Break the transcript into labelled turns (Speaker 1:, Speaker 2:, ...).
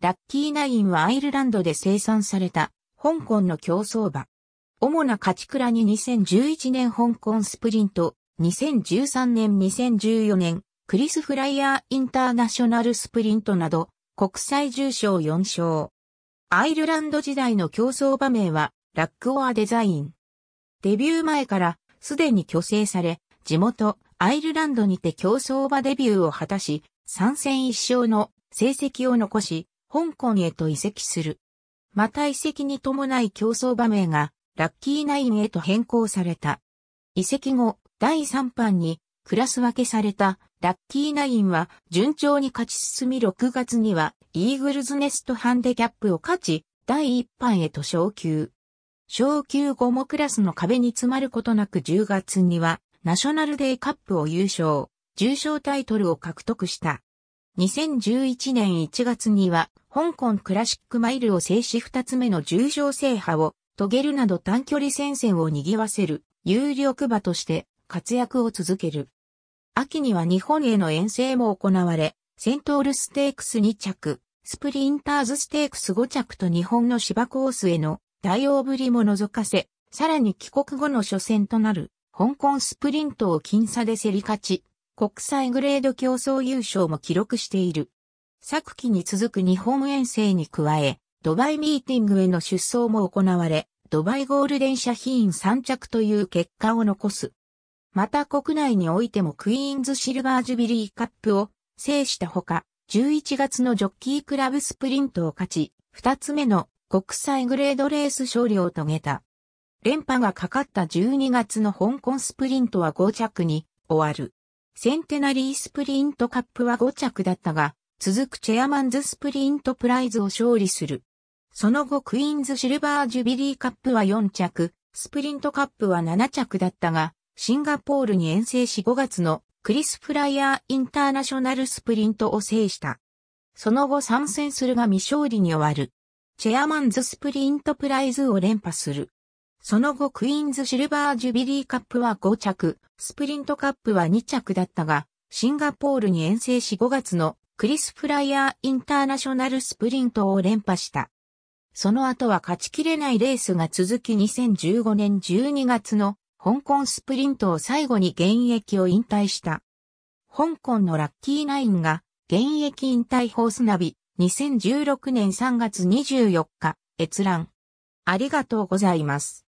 Speaker 1: ラッキーナインはアイルランドで生産された、香港の競争馬。主な勝ち倉に2011年香港スプリント、2013年2014年、クリス・フライヤー・インターナショナルスプリントなど、国際重賞4勝。アイルランド時代の競争場名は、ラックオアデザイン。デビュー前から、すでに虚勢され、地元、アイルランドにて競争場デビューを果たし、参戦一勝の成績を残し、香港へと移籍する。また移籍に伴い競争場名がラッキーナインへと変更された。移籍後、第3班にクラス分けされたラッキーナインは順調に勝ち進み6月にはイーグルズネストハンデキャップを勝ち、第1班へと昇級。昇級後もクラスの壁に詰まることなく10月にはナショナルデイカップを優勝、重賞タイトルを獲得した。2011年1月には香港クラシックマイルを制し2つ目の重賞制覇を遂げるなど短距離戦線を賑わせる有力馬として活躍を続ける。秋には日本への遠征も行われ、セントールステークス2着、スプリンターズステークス5着と日本の芝コースへの対応ぶりも除かせ、さらに帰国後の初戦となる香港スプリントを僅差で競り勝ち、国際グレード競争優勝も記録している。昨季に続く日本遠征に加え、ドバイミーティングへの出走も行われ、ドバイゴールデンシャヒーン3着という結果を残す。また国内においてもクイーンズシルバージュビリーカップを制したほか、11月のジョッキークラブスプリントを勝ち、2つ目の国際グレードレース勝利を遂げた。連覇がかかった12月の香港スプリントは5着に終わる。センテナリースプリントカップは5着だったが、続くチェアマンズスプリントプライズを勝利する。その後クイーンズシルバージュビリーカップは4着、スプリントカップは7着だったが、シンガポールに遠征し5月のクリス・フライヤー・インターナショナルスプリントを制した。その後参戦するが未勝利に終わる。チェアマンズスプリントプライズを連覇する。その後クイーンズシルバージュビリーカップは5着、スプリントカップは2着だったが、シンガポールに遠征し5月のクリス・フライヤー・インターナショナルスプリントを連覇した。その後は勝ちきれないレースが続き2015年12月の香港スプリントを最後に現役を引退した。香港のラッキーナインが現役引退ホースナビ2016年3月24日閲覧。ありがとうございます。